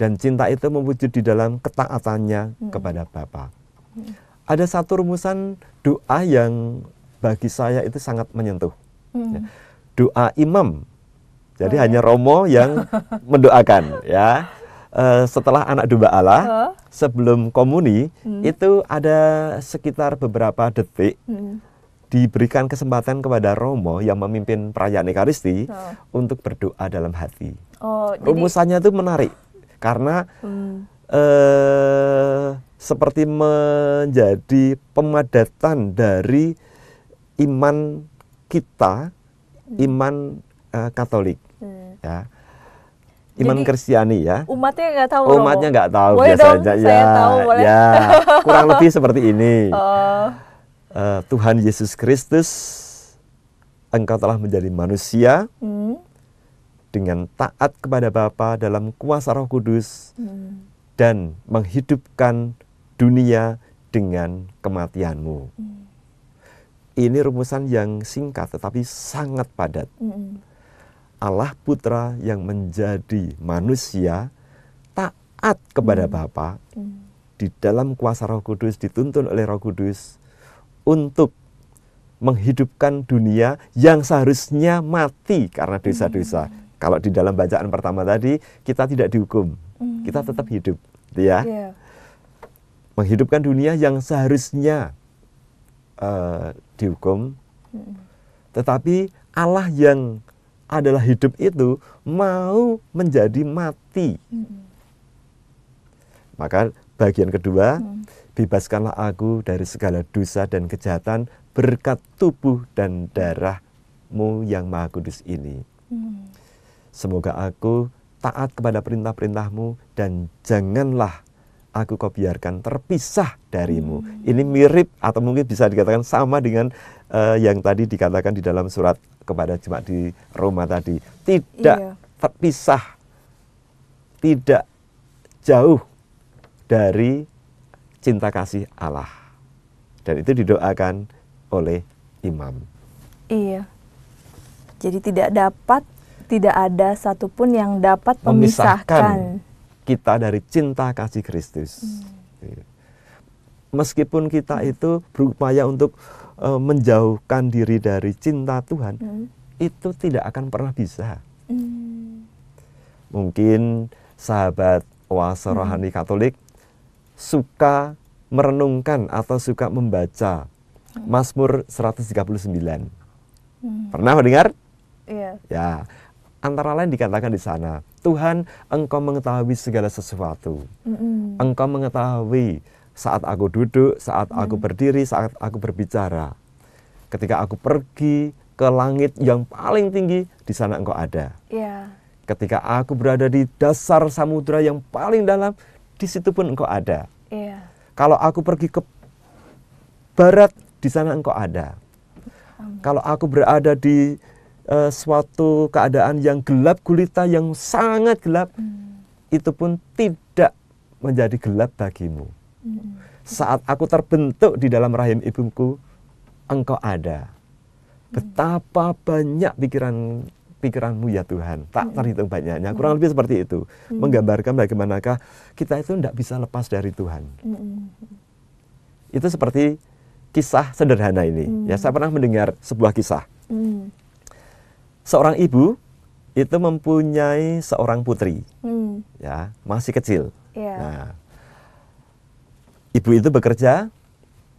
Dan cinta itu mewujud di dalam ketaatannya hmm. kepada Bapa. Hmm. Ada satu rumusan doa yang bagi saya itu sangat menyentuh. Hmm. Ya. Doa imam jadi hanya Romo yang mendoakan ya. Uh, setelah anak domba Allah uh. sebelum komuni hmm. itu ada sekitar beberapa detik hmm. diberikan kesempatan kepada Romo yang memimpin perayaan Ekaristi uh. untuk berdoa dalam hati. Oh, Rumusannya itu jadi... menarik karena hmm. Uh, seperti menjadi pemadatan dari iman kita, hmm. iman uh, Katolik ya iman Kristiani ya. Umatnya nggak tahu. Umatnya nggak tahu boleh biasanya. Dong, ya, ya kurang lebih seperti ini. Uh. Uh, Tuhan Yesus Kristus, Engkau telah menjadi manusia hmm. dengan taat kepada Bapa dalam kuasa Roh Kudus hmm. dan menghidupkan dunia dengan kematianmu. Hmm. Ini rumusan yang singkat tetapi sangat padat. Hmm Allah Putra yang menjadi manusia taat kepada hmm. Bapa hmm. di dalam kuasa Roh Kudus dituntun oleh Roh Kudus untuk menghidupkan dunia yang seharusnya mati karena dosa-dosa. Hmm. Kalau di dalam bacaan pertama tadi kita tidak dihukum, hmm. kita tetap hidup, gitu ya. Yeah. Menghidupkan dunia yang seharusnya uh, dihukum, hmm. tetapi Allah yang adalah hidup itu mau menjadi mati. Mm-hmm. Maka bagian kedua, mm-hmm. bebaskanlah aku dari segala dosa dan kejahatan berkat tubuh dan darahmu yang maha kudus ini. Mm-hmm. Semoga aku taat kepada perintah-perintahmu dan janganlah aku kau biarkan terpisah darimu. Ini mirip atau mungkin bisa dikatakan sama dengan uh, yang tadi dikatakan di dalam surat kepada jemaat di Roma tadi tidak iya. terpisah tidak jauh dari cinta kasih Allah dan itu didoakan oleh imam iya jadi tidak dapat tidak ada satupun yang dapat memisahkan, memisahkan kita dari cinta kasih Kristus hmm. Iya meskipun kita hmm. itu berupaya untuk uh, menjauhkan diri dari cinta Tuhan, hmm. itu tidak akan pernah bisa. Hmm. Mungkin sahabat oase hmm. rohani Katolik suka merenungkan atau suka membaca hmm. seratus Mazmur 139. Hmm. Pernah mendengar? Iya. Ya. Antara lain dikatakan di sana, Tuhan, Engkau mengetahui segala sesuatu. Mm -hmm. Engkau mengetahui saat aku duduk, saat hmm. aku berdiri, saat aku berbicara. Ketika aku pergi ke langit yang paling tinggi, di sana engkau ada. Yeah. Ketika aku berada di dasar samudera yang paling dalam, di situ pun engkau ada. Yeah. Kalau aku pergi ke barat, di sana engkau ada. Kalau aku berada di uh, suatu keadaan yang gelap gulita, yang sangat gelap, hmm. itu pun tidak menjadi gelap bagimu saat aku terbentuk di dalam rahim ibuku, engkau ada. Betapa banyak pikiran pikiranmu ya Tuhan. Tak terhitung banyaknya. Kurang lebih seperti itu. Menggambarkan bagaimanakah kita itu tidak bisa lepas dari Tuhan. Itu seperti kisah sederhana ini. Mm. Ya, saya pernah mendengar sebuah kisah. Mm. Seorang ibu itu mempunyai seorang putri. Mm. Ya, masih kecil. Iya. Nah, ibu itu bekerja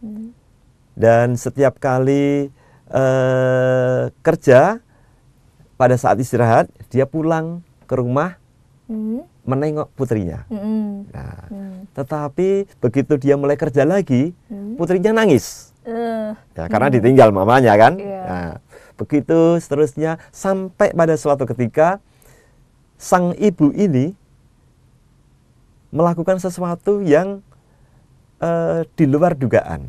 hmm. dan setiap kali eh, kerja pada saat istirahat dia pulang ke rumah hmm. menengok putrinya. Hmm, nah, tetapi begitu dia mulai kerja lagi putrinya nangis uh. ya karena ditinggal mamanya kan. Yeah. Nah, begitu seterusnya sampai pada suatu ketika sang ibu ini melakukan sesuatu yang uh, di luar dugaan.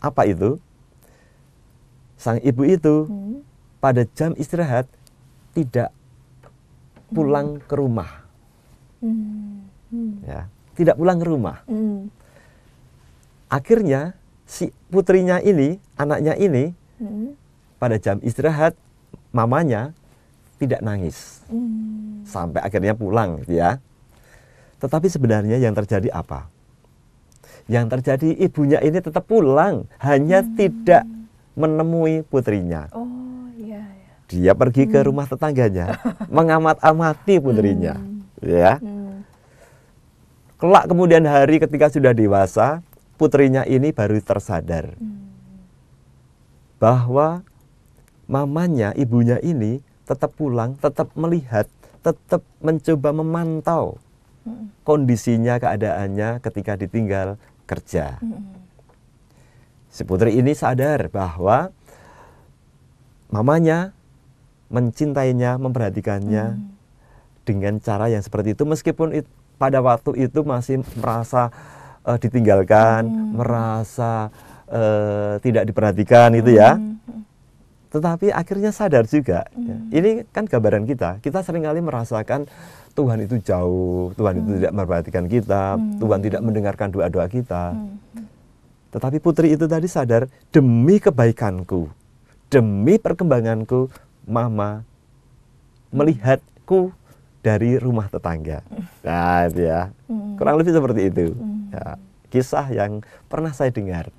Apa itu? Sang ibu itu hmm. pada jam istirahat tidak pulang hmm. ke rumah. Hmm. Hmm. Ya, tidak pulang ke rumah. Hmm. Akhirnya si putrinya ini, anaknya ini hmm. pada jam istirahat mamanya tidak nangis. Hmm. Sampai akhirnya pulang ya. Tetapi sebenarnya yang terjadi apa? yang terjadi ibunya ini tetap pulang, hanya hmm. tidak menemui putrinya. Oh, iya, iya. Dia pergi hmm. ke rumah tetangganya, mengamat-amati putrinya, hmm. ya. Hmm. Kelak kemudian hari ketika sudah dewasa, putrinya ini baru tersadar hmm. bahwa mamanya, ibunya ini tetap pulang, tetap melihat, tetap mencoba memantau hmm. kondisinya, keadaannya ketika ditinggal kerja. Seputri ini sadar bahwa mamanya mencintainya, memperhatikannya hmm. dengan cara yang seperti itu meskipun it, pada waktu itu masih merasa uh, ditinggalkan, hmm. merasa uh, tidak diperhatikan hmm. itu ya. Tetapi akhirnya sadar juga. Ya. Hmm. Ini kan gambaran kita. Kita seringkali merasakan Tuhan itu jauh, Tuhan hmm. itu tidak memperhatikan kita, hmm. Tuhan tidak mendengarkan doa-doa kita. Hmm. Tetapi putri itu tadi sadar, demi kebaikanku, demi perkembanganku, mama melihatku dari rumah tetangga. Hmm. Nah, ya. Hmm. Kurang lebih seperti itu. Hmm. Ya, kisah yang pernah saya dengar.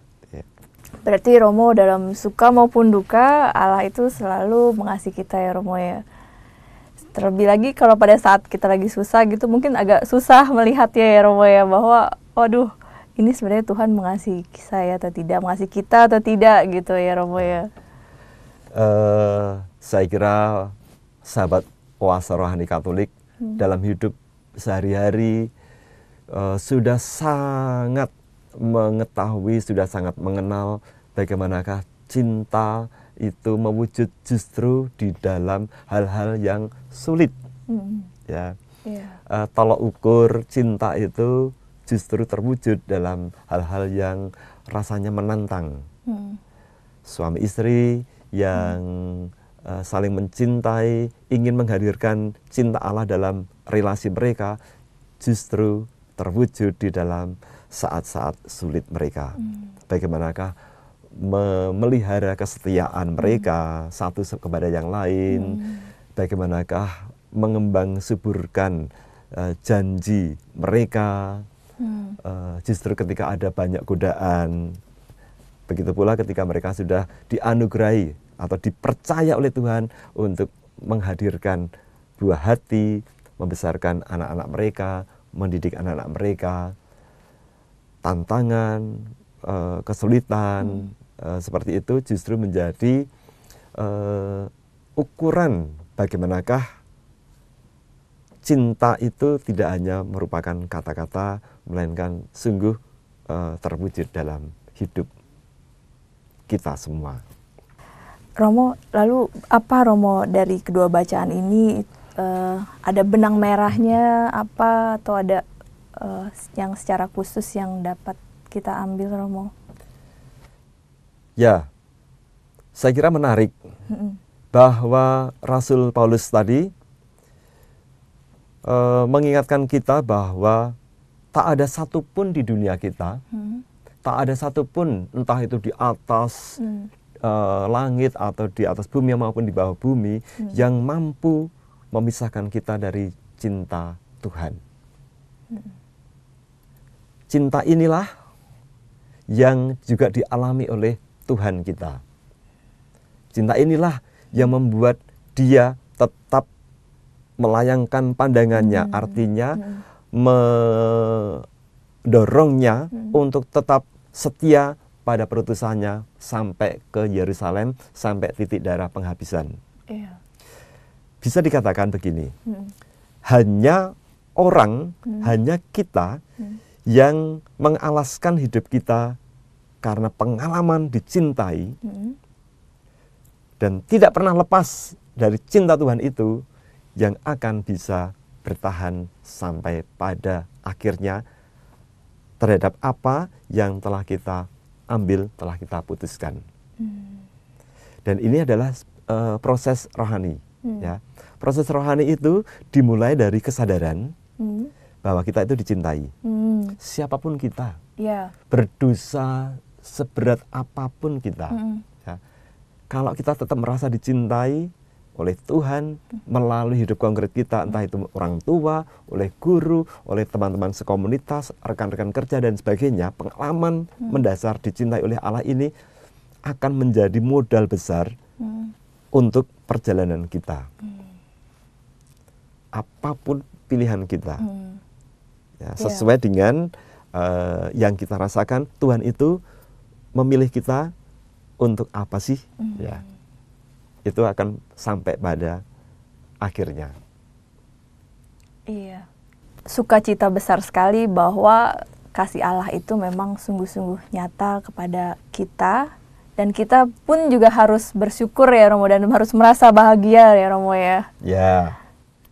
Berarti Romo dalam suka maupun duka Allah itu selalu mengasihi kita ya Romo ya. Terlebih lagi kalau pada saat kita lagi susah gitu mungkin agak susah melihat ya, ya Romo ya bahwa waduh ini sebenarnya Tuhan mengasihi saya atau tidak, mengasihi kita atau tidak gitu ya Romo ya. Uh, saya kira sahabat puasa rohani Katolik hmm. dalam hidup sehari-hari uh, sudah sangat mengetahui sudah sangat mengenal bagaimanakah cinta itu mewujud justru di dalam hal-hal yang sulit hmm. ya yeah. Iya. uh, tolok ukur cinta itu justru terwujud dalam hal-hal yang rasanya menantang hmm. suami istri yang hmm. uh, saling mencintai ingin menghadirkan cinta Allah dalam relasi mereka justru terwujud di dalam saat-saat sulit mereka. Hmm. Bagaimanakah melihara kesetiaan mereka hmm. satu kepada yang lain? Hmm. Bagaimanakah mengembang suburkan uh, eh, janji mereka? Hmm. Uh, justru ketika ada banyak godaan, begitu pula ketika mereka sudah dianugerahi atau dipercaya oleh Tuhan untuk menghadirkan buah hati, membesarkan anak-anak mereka, mendidik anak-anak mereka, tantangan, uh, kesulitan hmm. uh, seperti itu justru menjadi uh, ukuran bagaimanakah cinta itu tidak hanya merupakan kata-kata melainkan sungguh uh, terwujud dalam hidup kita semua. Romo, lalu apa Romo dari kedua bacaan ini uh, ada benang merahnya apa atau ada uh, yang secara khusus yang dapat kita ambil Romo? Ya, saya kira menarik mm-hmm. bahwa Rasul Paulus tadi uh, mengingatkan kita bahwa tak ada satupun di dunia kita, mm-hmm. tak ada satupun entah itu di atas mm. uh, langit atau di atas bumi maupun di bawah bumi mm. yang mampu memisahkan kita dari cinta Tuhan. Mm. Cinta inilah yang juga dialami oleh Tuhan kita. Cinta inilah yang membuat dia tetap melayangkan pandangannya, hmm. artinya hmm. mendorongnya hmm. untuk tetap setia pada perutusannya sampai ke Yerusalem, sampai titik darah penghabisan. Iya. Bisa dikatakan begini, hmm. hanya orang, hmm. hanya kita hmm yang mengalaskan hidup kita karena pengalaman dicintai hmm. dan tidak pernah lepas dari cinta Tuhan itu yang akan bisa bertahan sampai pada akhirnya terhadap apa yang telah kita ambil, telah kita putuskan. Hmm. Dan ini adalah uh, proses rohani. Hmm. Ya, proses rohani itu dimulai dari kesadaran. Hmm bahwa kita itu dicintai. Hmm. Siapapun kita, yeah. berdosa seberat apapun kita, hmm. ya, kalau kita tetap merasa dicintai oleh Tuhan melalui hidup konkret kita, entah itu orang tua, oleh guru, oleh teman-teman sekomunitas, rekan-rekan kerja dan sebagainya, pengalaman hmm. mendasar dicintai oleh Allah ini akan menjadi modal besar hmm. untuk perjalanan kita. Hmm. Apapun pilihan kita. Hmm Ya, ya, sesuai yeah. dengan uh, yang kita rasakan Tuhan itu memilih kita untuk apa sih mm-hmm. ya itu akan sampai pada akhirnya iya sukacita besar sekali bahwa kasih Allah itu memang sungguh-sungguh nyata kepada kita dan kita pun juga harus bersyukur ya Romo dan harus merasa bahagia ya Romo ya. Ya,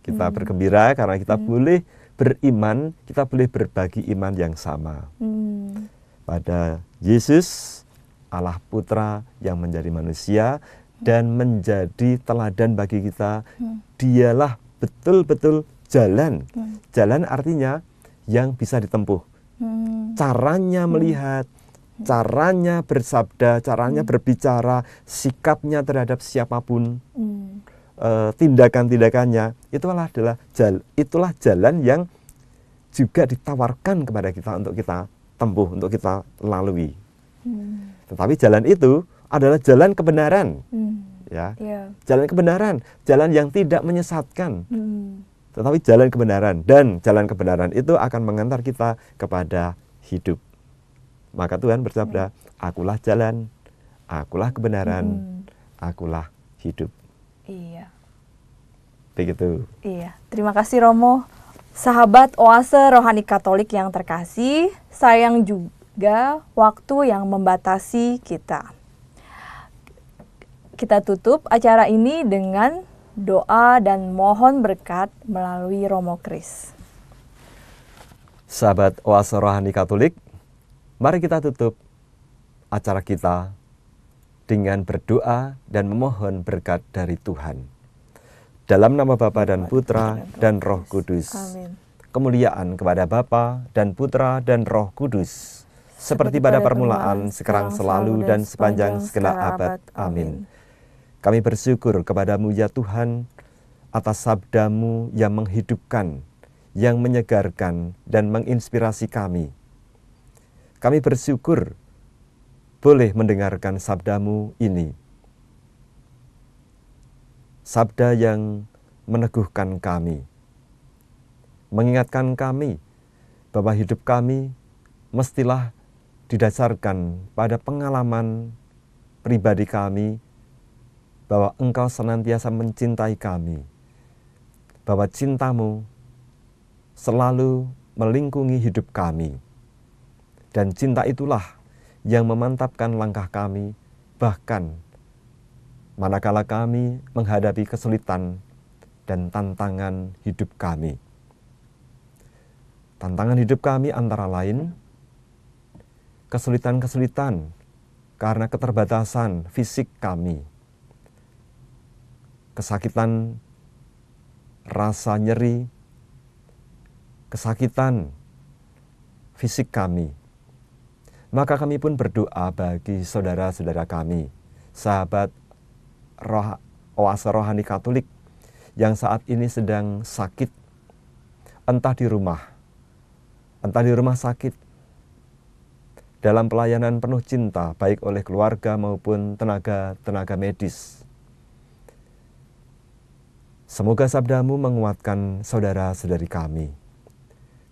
kita hmm. bergembira karena kita hmm. boleh beriman, kita boleh berbagi iman yang sama. Hmm. Pada Yesus, Allah Putra yang menjadi manusia dan menjadi teladan bagi kita. Dialah betul-betul jalan. Jalan artinya yang bisa ditempuh. Caranya melihat, caranya bersabda, caranya berbicara, sikapnya terhadap siapapun. Hmm Eh, tindakan-tindakannya itulah adalah jal, itulah jalan yang juga ditawarkan kepada kita untuk kita tempuh untuk kita lalui. Hmm. Tetapi jalan itu adalah jalan kebenaran, hmm. ya, yeah. jalan kebenaran, jalan yang tidak menyesatkan, hmm. tetapi jalan kebenaran dan jalan kebenaran itu akan mengantar kita kepada hidup. Maka Tuhan bersabda, hmm. "Akulah jalan, akulah kebenaran, hmm. akulah hidup." Iya. Begitu. Iya. Terima kasih Romo. Sahabat Oase Rohani Katolik yang terkasih, sayang juga waktu yang membatasi kita. Kita tutup acara ini dengan doa dan mohon berkat melalui Romo Kris. Sahabat Oase Rohani Katolik, mari kita tutup acara kita dengan berdoa dan memohon berkat dari Tuhan. Dalam nama Bapa dan Putra dan Roh Kudus. Amin. Kemuliaan kepada Bapa dan Putra dan Roh Kudus. Seperti pada permulaan, sekarang, selalu, dan sepanjang segala abad. Amin. Kami bersyukur kepadamu ya Tuhan atas sabdamu yang menghidupkan, yang menyegarkan, dan menginspirasi kami. Kami bersyukur boleh mendengarkan sabdamu ini. Sabda yang meneguhkan kami, mengingatkan kami bahwa hidup kami mestilah didasarkan pada pengalaman pribadi kami bahwa engkau senantiasa mencintai kami, bahwa cintamu selalu melingkungi hidup kami. Dan cinta itulah yang memantapkan langkah kami, bahkan manakala kami menghadapi kesulitan dan tantangan hidup kami. Tantangan hidup kami antara lain kesulitan-kesulitan karena keterbatasan fisik kami, kesakitan rasa nyeri, kesakitan fisik kami, maka kami pun berdoa bagi saudara-saudara kami, sahabat roh, oase rohani Katolik yang saat ini sedang sakit, entah di rumah, entah di rumah sakit, dalam pelayanan penuh cinta, baik oleh keluarga maupun tenaga-tenaga medis. Semoga sabdamu menguatkan saudara-saudari kami.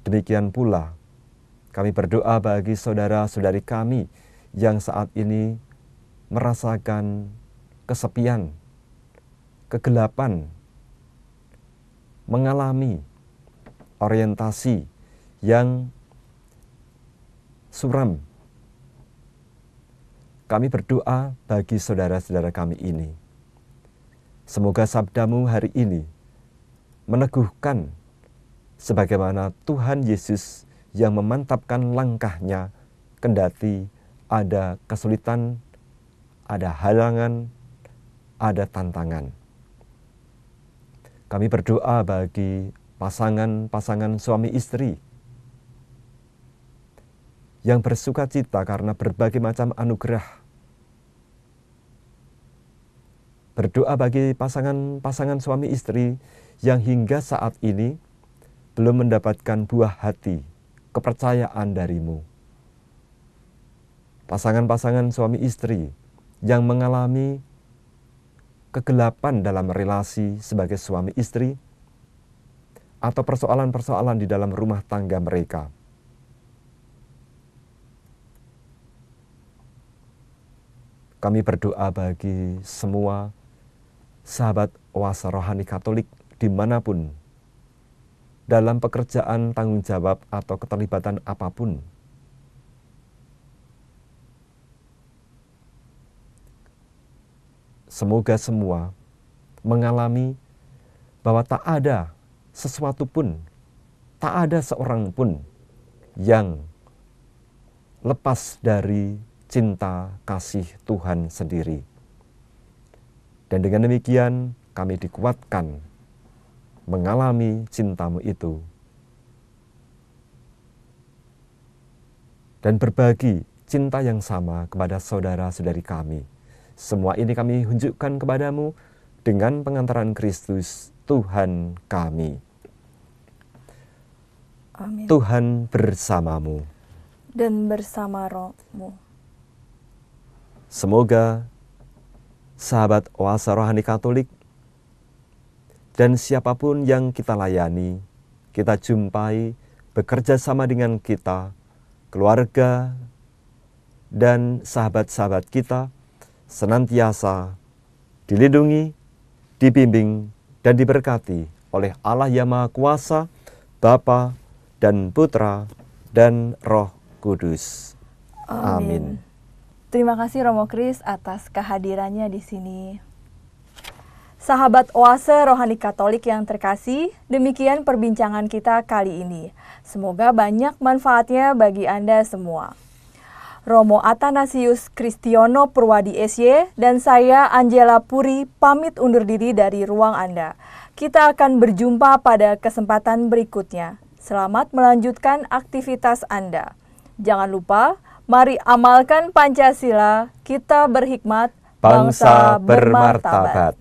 Demikian pula kami berdoa bagi saudara-saudari kami yang saat ini merasakan kesepian, kegelapan, mengalami orientasi yang suram. Kami berdoa bagi saudara-saudara kami ini. Semoga sabdamu hari ini meneguhkan sebagaimana Tuhan Yesus yang memantapkan langkahnya kendati ada kesulitan, ada halangan, ada tantangan. Kami berdoa bagi pasangan-pasangan suami istri yang bersuka cita karena berbagai macam anugerah. Berdoa bagi pasangan-pasangan suami istri yang hingga saat ini belum mendapatkan buah hati kepercayaan darimu. Pasangan-pasangan suami istri yang mengalami kegelapan dalam relasi sebagai suami istri atau persoalan-persoalan di dalam rumah tangga mereka. Kami berdoa bagi semua sahabat wasa rohani Katolik dimanapun dalam pekerjaan tanggung jawab atau keterlibatan apapun. Semoga semua mengalami bahwa tak ada sesuatu pun, tak ada seorang pun yang lepas dari cinta kasih Tuhan sendiri. Dan dengan demikian, kami dikuatkan mengalami cintamu itu. Dan berbagi cinta yang sama kepada saudara-saudari kami. Semua ini kami tunjukkan kepadamu dengan pengantaran Kristus Tuhan kami. Amin. Tuhan bersamamu. Dan bersama rohmu. Semoga sahabat oasa rohani katolik dan siapapun yang kita layani, kita jumpai, bekerja sama dengan kita, keluarga, dan sahabat-sahabat kita senantiasa dilindungi, dibimbing, dan diberkati oleh Allah yang Maha Kuasa, Bapa dan Putra dan Roh Kudus. Amin. Amin. Terima kasih Romo Kris atas kehadirannya di sini. Sahabat Oase Rohani Katolik yang terkasih, demikian perbincangan kita kali ini. Semoga banyak manfaatnya bagi Anda semua. Romo Atanasius Kristiono Purwadi SY dan saya Angela Puri pamit undur diri dari ruang Anda. Kita akan berjumpa pada kesempatan berikutnya. Selamat melanjutkan aktivitas Anda. Jangan lupa, mari amalkan Pancasila, kita berhikmat, bangsa bermartabat.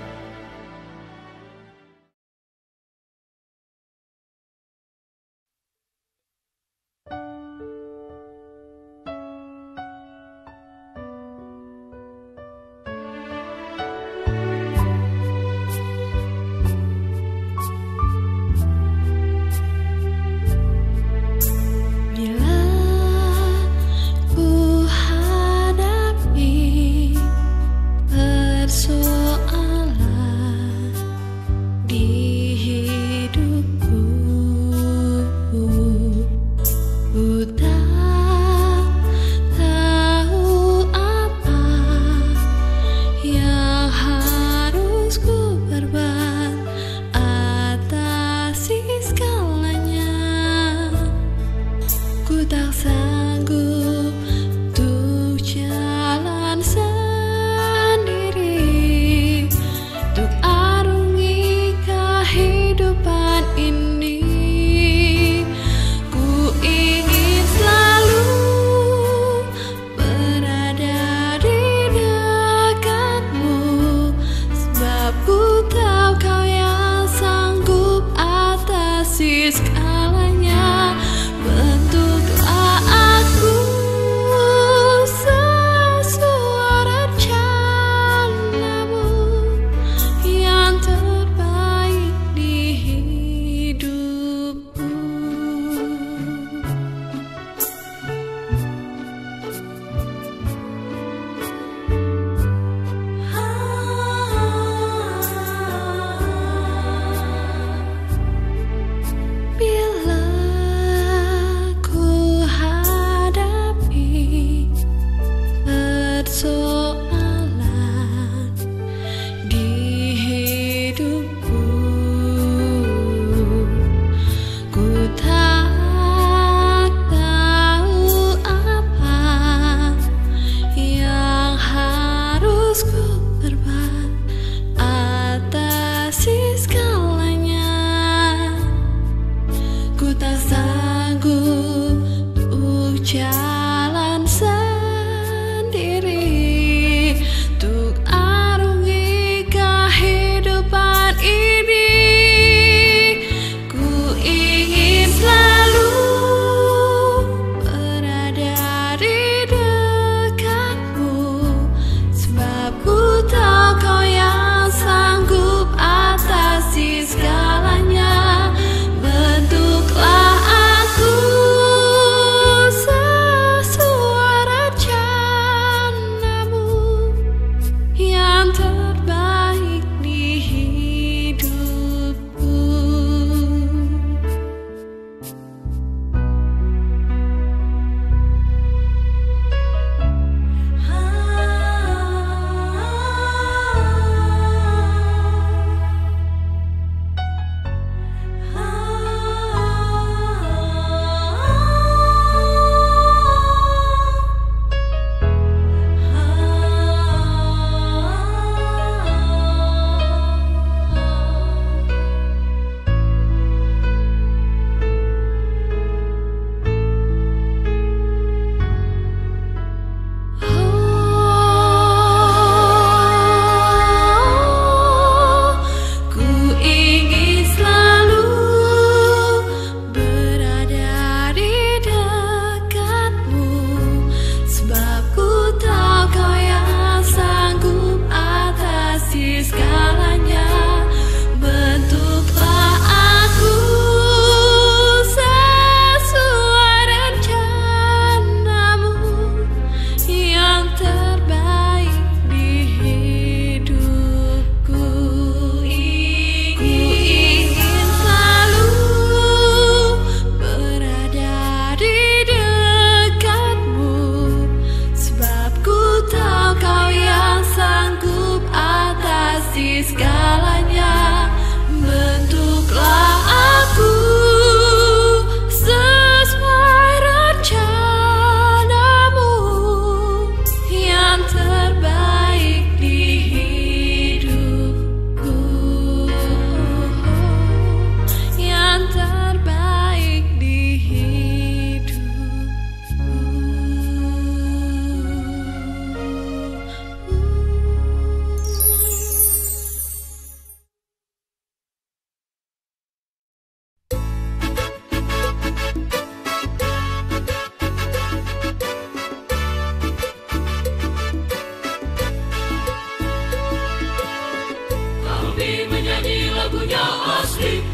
Keep